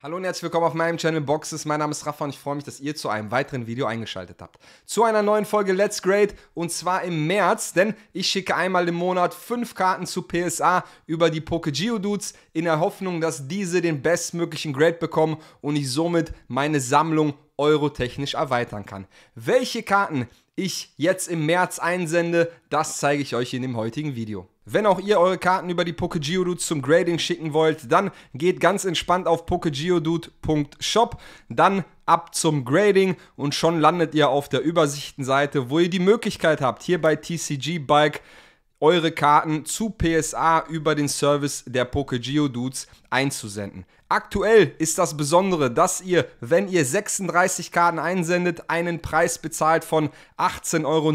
Hallo und herzlich willkommen auf meinem Channel Boxes. Mein Name ist Rafa und ich freue mich, dass ihr zu einem weiteren Video eingeschaltet habt. Zu einer neuen Folge Let's Grade und zwar im März, denn ich schicke einmal im Monat fünf Karten zu PSA über die Poke Dudes in der Hoffnung, dass diese den bestmöglichen Grade bekommen und ich somit meine Sammlung eurotechnisch erweitern kann. Welche Karten ich jetzt im März einsende, das zeige ich euch in dem heutigen Video. Wenn auch ihr eure Karten über die Poke Geodudes zum Grading schicken wollt, dann geht ganz entspannt auf pokegeodude.shop, dann ab zum Grading und schon landet ihr auf der Übersichtenseite, wo ihr die Möglichkeit habt, hier bei TCG Bike eure Karten zu PSA über den Service der Poke Geodudes einzusenden. Aktuell ist das Besondere, dass ihr, wenn ihr 36 Karten einsendet, einen Preis bezahlt von 18,49 Euro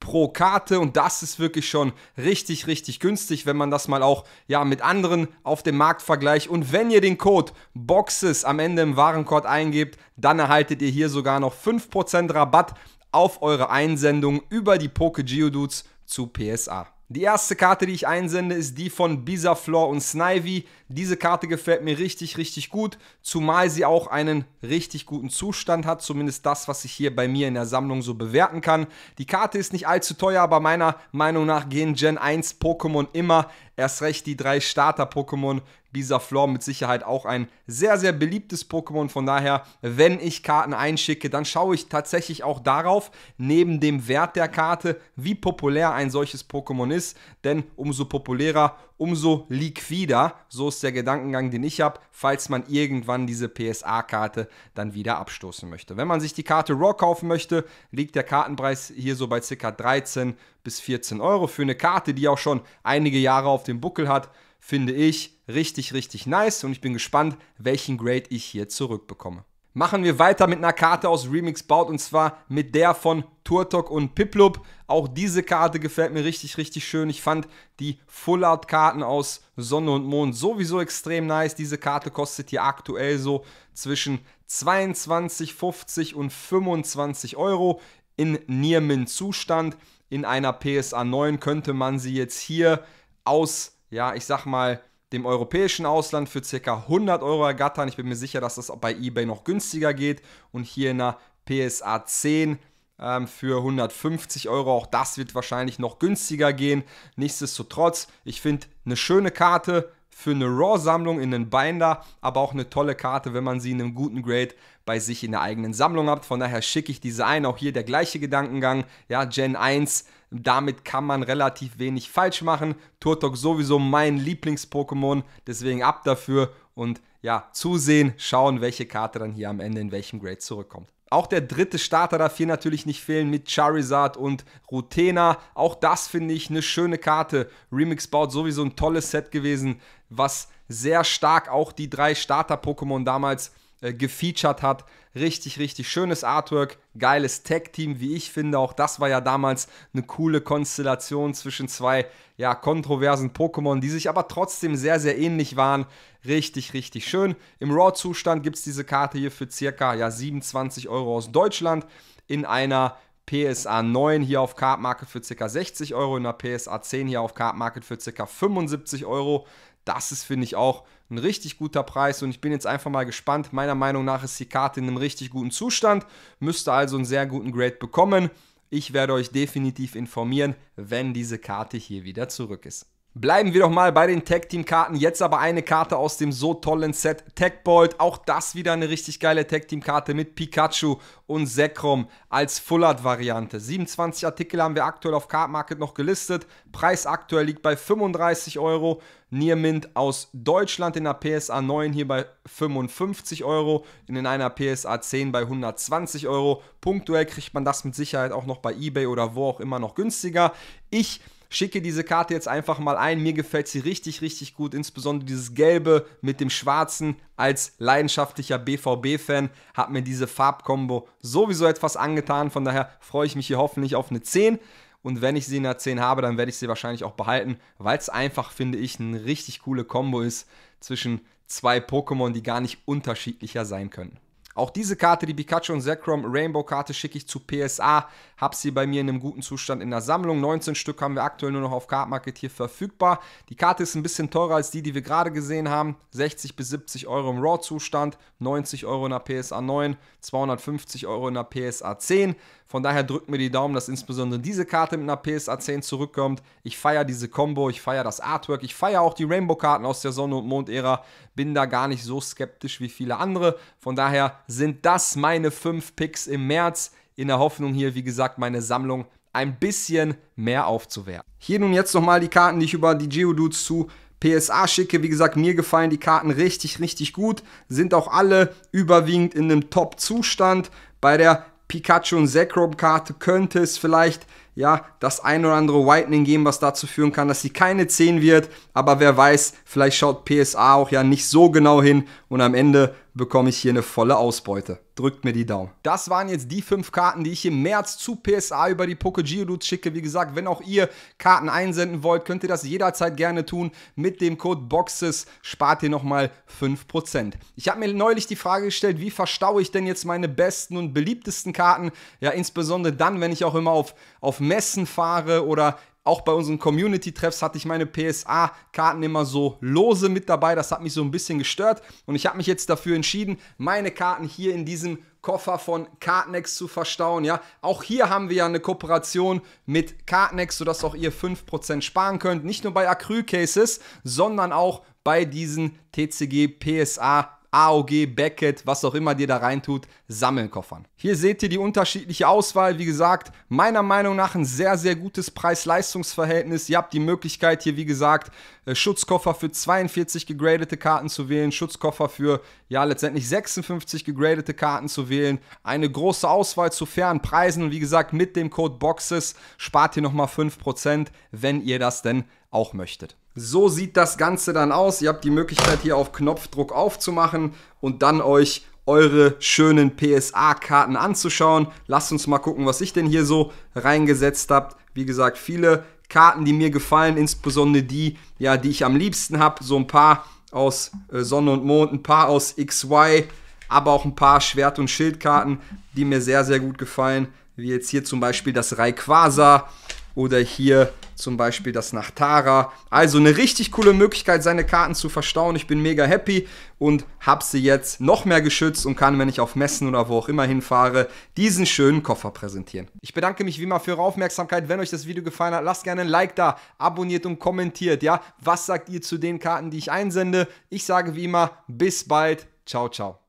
pro Karte und das ist wirklich schon richtig, richtig günstig, wenn man das mal auch ja, mit anderen auf dem Markt vergleicht. Und wenn ihr den Code BOXES am Ende im Warenkorb eingebt, dann erhaltet ihr hier sogar noch 5% Rabatt auf eure Einsendung über die Poke Geodudes zu PSA. Die erste Karte, die ich einsende, ist die von Bisaflor und Snivy. Diese Karte gefällt mir richtig, richtig gut, zumal sie auch einen richtig guten Zustand hat, zumindest das, was ich hier bei mir in der Sammlung so bewerten kann. Die Karte ist nicht allzu teuer, aber meiner Meinung nach gehen Gen 1 Pokémon immer Erst recht die drei Starter-Pokémon Bisaflor mit Sicherheit auch ein sehr, sehr beliebtes Pokémon. Von daher, wenn ich Karten einschicke, dann schaue ich tatsächlich auch darauf, neben dem Wert der Karte, wie populär ein solches Pokémon ist. Denn umso populärer, umso liquider, so ist der Gedankengang, den ich habe, falls man irgendwann diese PSA-Karte dann wieder abstoßen möchte. Wenn man sich die Karte Raw kaufen möchte, liegt der Kartenpreis hier so bei ca. 13 bis 14 Euro für eine Karte, die auch schon einige Jahre auf dem Buckel hat finde ich richtig, richtig nice und ich bin gespannt, welchen Grade ich hier zurückbekomme machen wir weiter mit einer Karte aus Remix Baut und zwar mit der von Turtok und Piplup. Auch diese Karte gefällt mir richtig, richtig schön. Ich fand die Full Art Karten aus Sonne und Mond sowieso extrem nice. Diese Karte kostet hier aktuell so zwischen 22, 50 und 25 Euro in Niermin Zustand. In einer PSA 9 könnte man sie jetzt hier aus, ja, ich sag mal, dem europäischen Ausland für ca. 100 Euro ergattern. Ich bin mir sicher, dass das bei eBay noch günstiger geht und hier in der PSA 10 ähm, für 150 Euro. Auch das wird wahrscheinlich noch günstiger gehen. Nichtsdestotrotz, ich finde eine schöne Karte, für eine Raw-Sammlung in den Binder, aber auch eine tolle Karte, wenn man sie in einem guten Grade bei sich in der eigenen Sammlung hat. Von daher schicke ich diese ein. Auch hier der gleiche Gedankengang. Ja, Gen 1, damit kann man relativ wenig falsch machen. Turtok sowieso mein Lieblings-Pokémon, deswegen ab dafür und ja, zusehen, schauen, welche Karte dann hier am Ende in welchem Grade zurückkommt. Auch der dritte Starter darf hier natürlich nicht fehlen mit Charizard und Rutena. Auch das finde ich eine schöne Karte. Remix baut sowieso ein tolles Set gewesen, was sehr stark auch die drei Starter-Pokémon damals äh, gefeatured hat. Richtig, richtig schönes Artwork, geiles Tag-Team, wie ich finde. Auch das war ja damals eine coole Konstellation zwischen zwei ja, kontroversen Pokémon, die sich aber trotzdem sehr, sehr ähnlich waren. Richtig, richtig schön. Im Raw-Zustand gibt es diese Karte hier für circa ja, 27 Euro aus Deutschland in einer PSA 9 hier auf Card Market für ca. 60 Euro, in der PSA 10 hier auf Card Market für ca. 75 Euro. Das ist, finde ich, auch ein richtig guter Preis und ich bin jetzt einfach mal gespannt. Meiner Meinung nach ist die Karte in einem richtig guten Zustand, müsste also einen sehr guten Grade bekommen. Ich werde euch definitiv informieren, wenn diese Karte hier wieder zurück ist. Bleiben wir doch mal bei den Tag Team Karten. Jetzt aber eine Karte aus dem so tollen Set Tag Bolt. Auch das wieder eine richtig geile Tag Team Karte mit Pikachu und Zekrom als Fullard Variante. 27 Artikel haben wir aktuell auf Card Market noch gelistet. Preis aktuell liegt bei 35 Euro. Niermint aus Deutschland in der PSA 9 hier bei 55 Euro, in einer PSA 10 bei 120 Euro. Punktuell kriegt man das mit Sicherheit auch noch bei eBay oder wo auch immer noch günstiger. Ich schicke diese Karte jetzt einfach mal ein. Mir gefällt sie richtig, richtig gut. Insbesondere dieses Gelbe mit dem Schwarzen. Als leidenschaftlicher BVB-Fan hat mir diese Farbkombo sowieso etwas angetan. Von daher freue ich mich hier hoffentlich auf eine 10. Und wenn ich sie in der 10 habe, dann werde ich sie wahrscheinlich auch behalten, weil es einfach, finde ich, eine richtig coole Kombo ist zwischen zwei Pokémon, die gar nicht unterschiedlicher sein können. Auch diese Karte, die Pikachu und Zekrom Rainbow-Karte, schicke ich zu PSA. Hab sie bei mir in einem guten Zustand in der Sammlung. 19 Stück haben wir aktuell nur noch auf Card hier verfügbar. Die Karte ist ein bisschen teurer als die, die wir gerade gesehen haben. 60 bis 70 Euro im Raw-Zustand, 90 Euro in der PSA 9, 250 Euro in der PSA 10. Von daher drückt mir die Daumen, dass insbesondere diese Karte mit einer PSA 10 zurückkommt. Ich feiere diese Combo, ich feiere das Artwork, ich feiere auch die Rainbow-Karten aus der Sonne- und Mond-Ära. Bin da gar nicht so skeptisch wie viele andere. Von daher sind das meine 5 Picks im März. In der Hoffnung hier, wie gesagt, meine Sammlung ein bisschen mehr aufzuwerten. Hier nun jetzt nochmal die Karten, die ich über die Geodudes zu PSA schicke. Wie gesagt, mir gefallen die Karten richtig, richtig gut. Sind auch alle überwiegend in einem Top-Zustand. Bei der Pikachu und Zekrom-Karte könnte es vielleicht ja, das ein oder andere Whitening geben, was dazu führen kann, dass sie keine 10 wird. Aber wer weiß, vielleicht schaut PSA auch ja nicht so genau hin und am Ende bekomme ich hier eine volle Ausbeute. Drückt mir die Daumen. Das waren jetzt die fünf Karten, die ich im März zu PSA über die Poke Geodudes schicke. Wie gesagt, wenn auch ihr Karten einsenden wollt, könnt ihr das jederzeit gerne tun. Mit dem Code BOXES spart ihr nochmal 5%. Ich habe mir neulich die Frage gestellt, wie verstaue ich denn jetzt meine besten und beliebtesten Karten? Ja, insbesondere dann, wenn ich auch immer auf, auf Messen fahre oder auch bei unseren Community-Treffs hatte ich meine PSA-Karten immer so lose mit dabei. Das hat mich so ein bisschen gestört. Und ich habe mich jetzt dafür entschieden, meine Karten hier in diesem Koffer von Kartnex zu verstauen. Ja, auch hier haben wir ja eine Kooperation mit Kartnex, sodass auch ihr 5% sparen könnt. Nicht nur bei Acryl-Cases, sondern auch bei diesen TCG PSA karten AOG, Beckett, was auch immer dir da reintut, Sammelkoffern. Hier seht ihr die unterschiedliche Auswahl. Wie gesagt, meiner Meinung nach ein sehr, sehr gutes Preis-Leistungs-Verhältnis. Ihr habt die Möglichkeit hier, wie gesagt, äh, Schutzkoffer für 42 gegradete Karten zu wählen, Schutzkoffer für ja letztendlich 56 gegradete Karten zu wählen. Eine große Auswahl zu fairen Preisen und wie gesagt, mit dem Code BOXES spart ihr nochmal 5%, wenn ihr das denn auch möchtet. So sieht das Ganze dann aus. Ihr habt die Möglichkeit hier auf Knopfdruck aufzumachen und dann euch eure schönen PSA-Karten anzuschauen. Lasst uns mal gucken, was ich denn hier so reingesetzt habe. Wie gesagt, viele Karten, die mir gefallen, insbesondere die, ja, die ich am liebsten habe. So ein paar aus äh, Sonne und Mond, ein paar aus XY, aber auch ein paar Schwert- und Schildkarten, die mir sehr, sehr gut gefallen. Wie jetzt hier zum Beispiel das Rayquaza, oder hier zum Beispiel das Nachtara. Also eine richtig coole Möglichkeit, seine Karten zu verstauen. Ich bin mega happy und habe sie jetzt noch mehr geschützt und kann, wenn ich auf Messen oder wo auch immer hinfahre, diesen schönen Koffer präsentieren. Ich bedanke mich wie immer für eure Aufmerksamkeit. Wenn euch das Video gefallen hat, lasst gerne ein Like da, abonniert und kommentiert. Ja, was sagt ihr zu den Karten, die ich einsende? Ich sage wie immer, bis bald. Ciao, ciao.